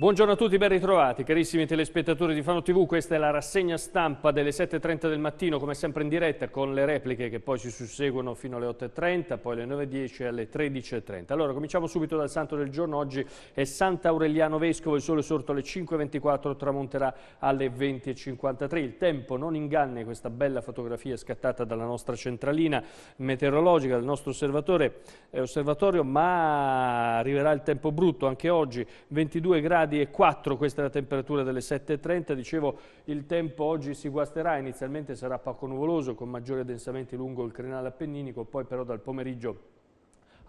Buongiorno a tutti, ben ritrovati. Carissimi telespettatori di Fano TV, questa è la rassegna stampa delle 7.30 del mattino, come sempre in diretta, con le repliche che poi si susseguono fino alle 8.30, poi alle 9.10 e alle 13.30. Allora, cominciamo subito dal santo del giorno. Oggi è Sant'Aureliano Vescovo, il sole sorto alle 5.24, tramonterà alle 20.53. Il tempo non inganna questa bella fotografia scattata dalla nostra centralina meteorologica, dal nostro osservatore, eh, osservatorio, ma arriverà il tempo brutto anche oggi, 22 gradi gradi e 4, questa è la temperatura delle 7.30, dicevo il tempo oggi si guasterà, inizialmente sarà poco nuvoloso con maggiori addensamenti lungo il crenale appenninico, poi però dal pomeriggio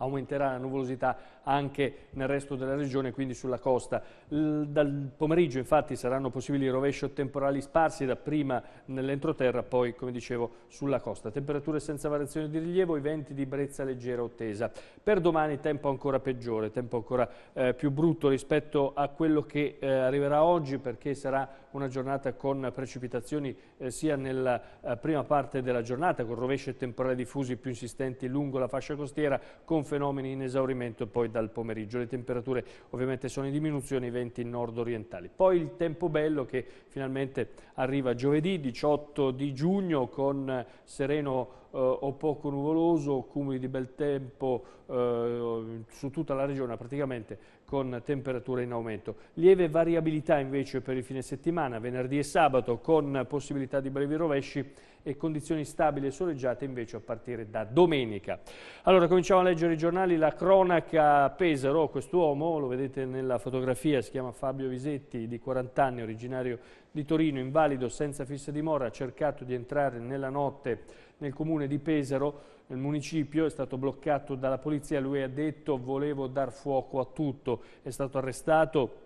aumenterà la nuvolosità anche nel resto della regione, quindi sulla costa. Dal pomeriggio infatti saranno possibili rovesci temporali sparsi, dapprima nell'entroterra, poi come dicevo sulla costa. Temperature senza variazione di rilievo, i venti di brezza leggera o tesa. Per domani tempo ancora peggiore, tempo ancora eh, più brutto rispetto a quello che eh, arriverà oggi perché sarà una giornata con precipitazioni eh, sia nella eh, prima parte della giornata, con rovesci e temporali diffusi più insistenti lungo la fascia costiera, con fenomeni in esaurimento poi dal pomeriggio. Le temperature ovviamente sono in diminuzione, i venti nord-orientali. Poi il tempo bello che finalmente arriva giovedì 18 di giugno con eh, sereno eh, o poco nuvoloso, cumuli di bel tempo eh, su tutta la regione praticamente con temperature in aumento. Lieve variabilità invece per il fine settimana, venerdì e sabato con possibilità di brevi rovesci e condizioni stabili e soleggiate invece a partire da domenica. Allora cominciamo a leggere i giornali, la cronaca Pesaro, quest'uomo, lo vedete nella fotografia, si chiama Fabio Visetti, di 40 anni, originario di Torino, invalido, senza fissa dimora, ha cercato di entrare nella notte nel comune di Pesaro, nel municipio, è stato bloccato dalla polizia, lui ha detto volevo dar fuoco a tutto, è stato arrestato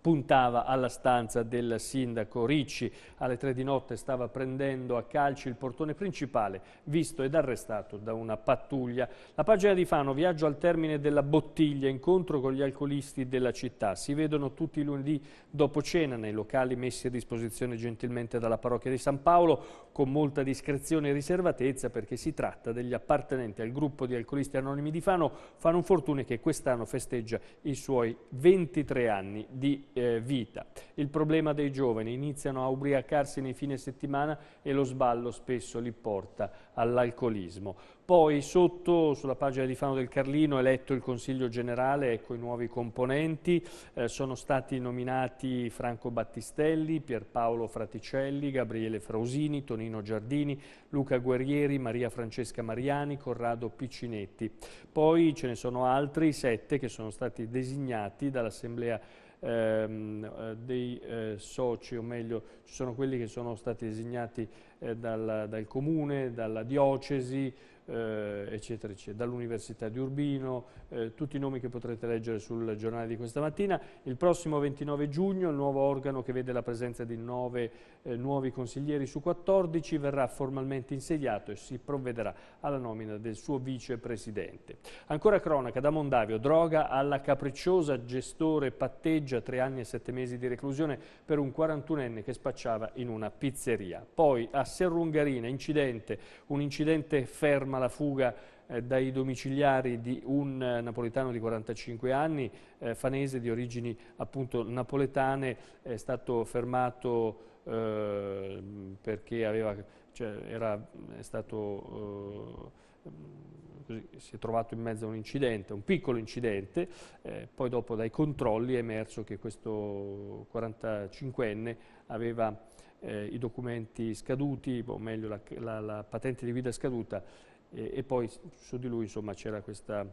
puntava alla stanza del sindaco Ricci. Alle tre di notte stava prendendo a calci il portone principale, visto ed arrestato da una pattuglia. La pagina di Fano, viaggio al termine della bottiglia, incontro con gli alcolisti della città. Si vedono tutti i lunedì dopo cena nei locali messi a disposizione gentilmente dalla parrocchia di San Paolo, con molta discrezione e riservatezza perché si tratta degli appartenenti al gruppo di alcolisti anonimi di Fano, Fano Fortune che quest'anno festeggia i suoi 23 anni di eh, vita. Il problema dei giovani, iniziano a ubriacarsi nei fine settimana e lo sballo spesso li porta all'alcolismo. Poi sotto, sulla pagina di Fano del Carlino, eletto il Consiglio Generale, ecco i nuovi componenti, eh, sono stati nominati Franco Battistelli, Pierpaolo Fraticelli, Gabriele Frausini, Tonino Giardini, Luca Guerrieri, Maria Francesca Mariani, Corrado Piccinetti. Poi ce ne sono altri, sette, che sono stati designati dall'Assemblea ehm, eh, dei eh, soci, o meglio ci sono quelli che sono stati designati eh, dal, dal comune, dalla diocesi, eh, eccetera, eccetera, dall'Università di Urbino, eh, tutti i nomi che potrete leggere sul giornale di questa mattina. Il prossimo 29 giugno il nuovo organo che vede la presenza di nove eh, nuovi consiglieri su 14 verrà formalmente insediato e si provvederà alla nomina del suo vicepresidente. Ancora cronaca da Mondavio, droga alla capricciosa gestore patteggia tre anni e sette mesi di reclusione per un 41enne che spacciava in una pizzeria. Poi a Serrungarina, incidente, un incidente fermo ferma la fuga eh, dai domiciliari di un eh, napoletano di 45 anni, eh, fanese di origini appunto napoletane, è stato fermato ehm, perché aveva, cioè, era, è stato... Così, si è trovato in mezzo a un incidente, un piccolo incidente, eh, poi dopo dai controlli è emerso che questo 45enne aveva eh, i documenti scaduti, o meglio la, la, la patente di guida scaduta e, e poi su di lui insomma c'era questa,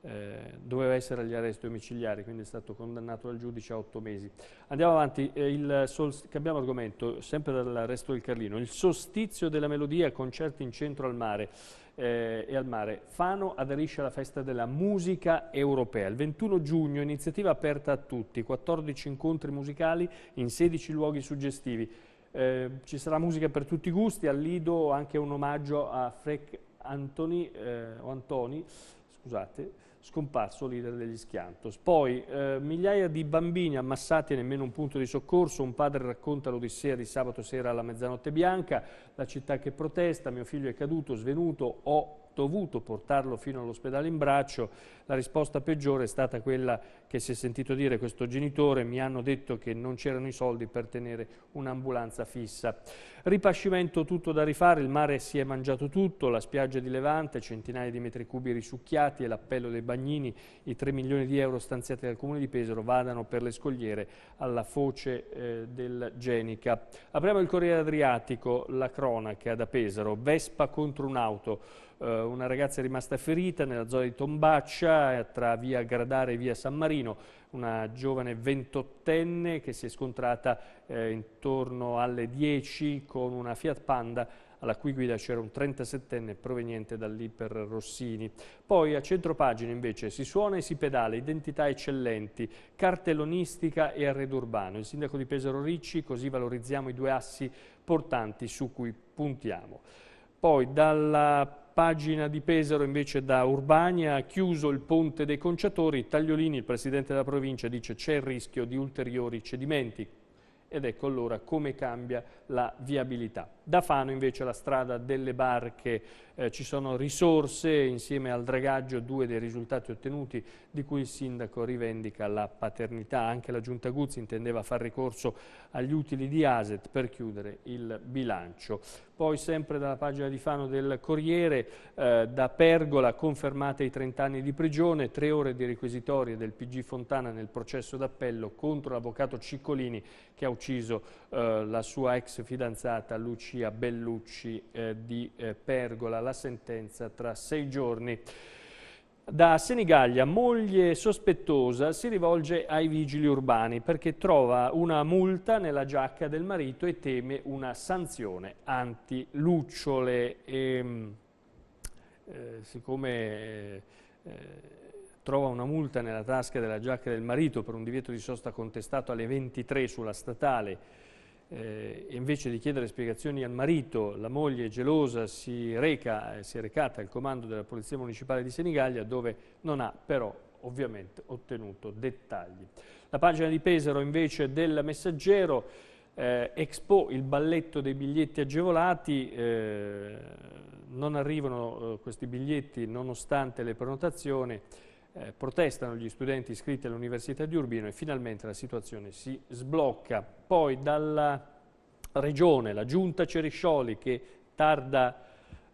eh, doveva essere agli arresti domiciliari, quindi è stato condannato dal giudice a otto mesi. Andiamo avanti, eh, cambiamo argomento, sempre dall'arresto del Carlino. Il sostizio della melodia, concerti in centro al mare. Eh, e al mare. Fano aderisce alla festa della musica europea. Il 21 giugno iniziativa aperta a tutti, 14 incontri musicali in 16 luoghi suggestivi. Eh, ci sarà musica per tutti i gusti, al Lido anche un omaggio a Freck Antoni, eh, Antoni scusate, scomparso leader degli Schiantos. Poi eh, migliaia di bambini ammassati e nemmeno un punto di soccorso, un padre racconta l'odissea di sabato sera alla mezzanotte bianca, la città che protesta, mio figlio è caduto, svenuto, ho dovuto portarlo fino all'ospedale in braccio, la risposta peggiore è stata quella che si è sentito dire questo genitore, mi hanno detto che non c'erano i soldi per tenere un'ambulanza fissa. Ripascimento tutto da rifare, il mare si è mangiato tutto, la spiaggia di Levante, centinaia di metri cubi risucchiati e l'appello dei bagnini, i 3 milioni di euro stanziati dal Comune di Pesaro vadano per le scogliere alla foce eh, del Genica. Apriamo il Corriere Adriatico, la cronaca da Pesaro, Vespa contro un'auto eh, una ragazza è rimasta ferita nella zona di Tombaccia tra via Gradare e via San Marino una giovane ventottenne che si è scontrata eh, intorno alle 10 con una Fiat Panda alla cui guida c'era un 37enne proveniente dall'Iper Rossini. Poi a centro pagina invece si suona e si pedala, identità eccellenti, cartellonistica e arredo urbano. Il sindaco di Pesaro Ricci, così valorizziamo i due assi portanti su cui puntiamo. Poi dalla pagina di Pesaro invece da Urbania, chiuso il ponte dei conciatori, Tagliolini, il presidente della provincia, dice c'è il rischio di ulteriori cedimenti ed ecco allora come cambia la viabilità. Da Fano invece la strada delle barche, eh, ci sono risorse, insieme al dragaggio due dei risultati ottenuti di cui il sindaco rivendica la paternità. Anche la Giunta Guzzi intendeva far ricorso agli utili di ASET per chiudere il bilancio. Poi sempre dalla pagina di Fano del Corriere, eh, da Pergola confermate i 30 anni di prigione, tre ore di requisitorie del PG Fontana nel processo d'appello contro l'avvocato Ciccolini che ha ucciso eh, la sua ex fidanzata Lucia Lucia Bellucci eh, di eh, Pergola, la sentenza tra sei giorni. Da Senigallia, moglie sospettosa si rivolge ai vigili urbani perché trova una multa nella giacca del marito e teme una sanzione anti-lucciole. Ehm, eh, siccome eh, eh, trova una multa nella tasca della giacca del marito per un divieto di sosta contestato alle 23 sulla statale eh, invece di chiedere spiegazioni al marito, la moglie gelosa si, reca, eh, si è recata al comando della Polizia Municipale di Senigallia dove non ha però ovviamente ottenuto dettagli. La pagina di Pesaro invece del messaggero eh, Expo, il balletto dei biglietti agevolati, eh, non arrivano eh, questi biglietti nonostante le prenotazioni, eh, protestano gli studenti iscritti all'Università di Urbino e finalmente la situazione si sblocca. Poi dalla regione, la giunta Ceriscioli che tarda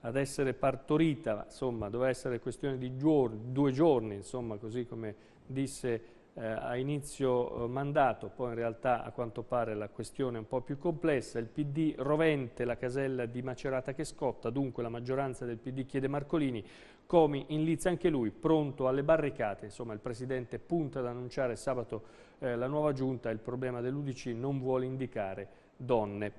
ad essere partorita, insomma doveva essere questione di giorni, due giorni, insomma così come disse eh, a inizio eh, mandato, poi in realtà a quanto pare la questione è un po' più complessa, il PD rovente la casella di Macerata che scotta, dunque la maggioranza del PD chiede Marcolini, Comi in lizza anche lui, pronto alle barricate, insomma il Presidente punta ad annunciare sabato eh, la nuova giunta, il problema dell'Udc non vuole indicare donne.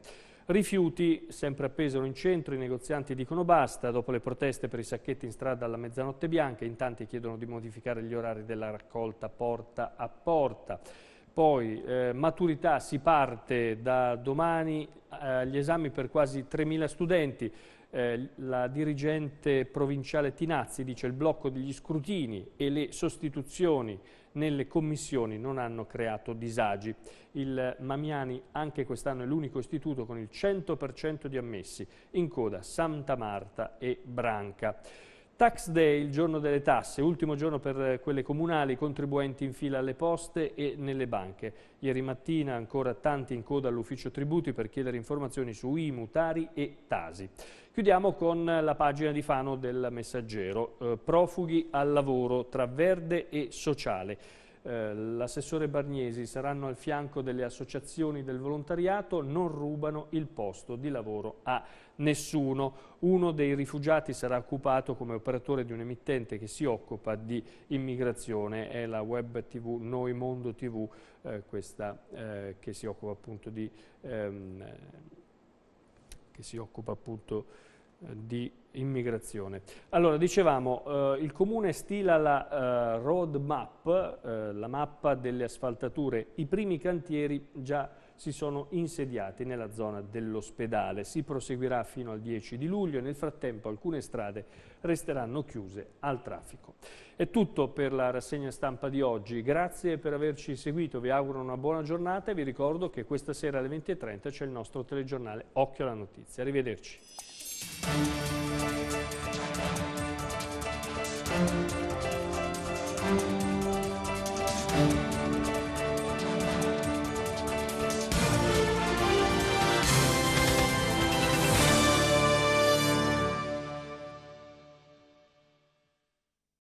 Rifiuti, sempre a in centro, i negozianti dicono basta, dopo le proteste per i sacchetti in strada alla mezzanotte bianca, in tanti chiedono di modificare gli orari della raccolta porta a porta. Poi eh, maturità, si parte da domani eh, agli eh, esami per quasi 3.000 studenti, eh, la dirigente provinciale Tinazzi dice il blocco degli scrutini e le sostituzioni nelle commissioni non hanno creato disagi. Il Mamiani anche quest'anno è l'unico istituto con il 100% di ammessi, in coda Santa Marta e Branca. Tax Day, il giorno delle tasse, ultimo giorno per quelle comunali, contribuenti in fila alle poste e nelle banche. Ieri mattina ancora tanti in coda all'ufficio tributi per chiedere informazioni su IMU, Tari e Tasi. Chiudiamo con la pagina di Fano del Messaggero, eh, profughi al lavoro tra verde e sociale. Eh, l'assessore Barniesi saranno al fianco delle associazioni del volontariato, non rubano il posto di lavoro a nessuno. Uno dei rifugiati sarà occupato come operatore di un emittente che si occupa di immigrazione, è la web tv Noi Mondo TV, eh, questa eh, che si occupa appunto di... Ehm, che si occupa appunto di immigrazione. Allora, dicevamo, eh, il Comune stila la eh, road map, eh, la mappa delle asfaltature. I primi cantieri già si sono insediati nella zona dell'ospedale. Si proseguirà fino al 10 di luglio e nel frattempo alcune strade resteranno chiuse al traffico. È tutto per la rassegna stampa di oggi. Grazie per averci seguito, vi auguro una buona giornata e vi ricordo che questa sera alle 20.30 c'è il nostro telegiornale Occhio alla Notizia. Arrivederci. Thank you.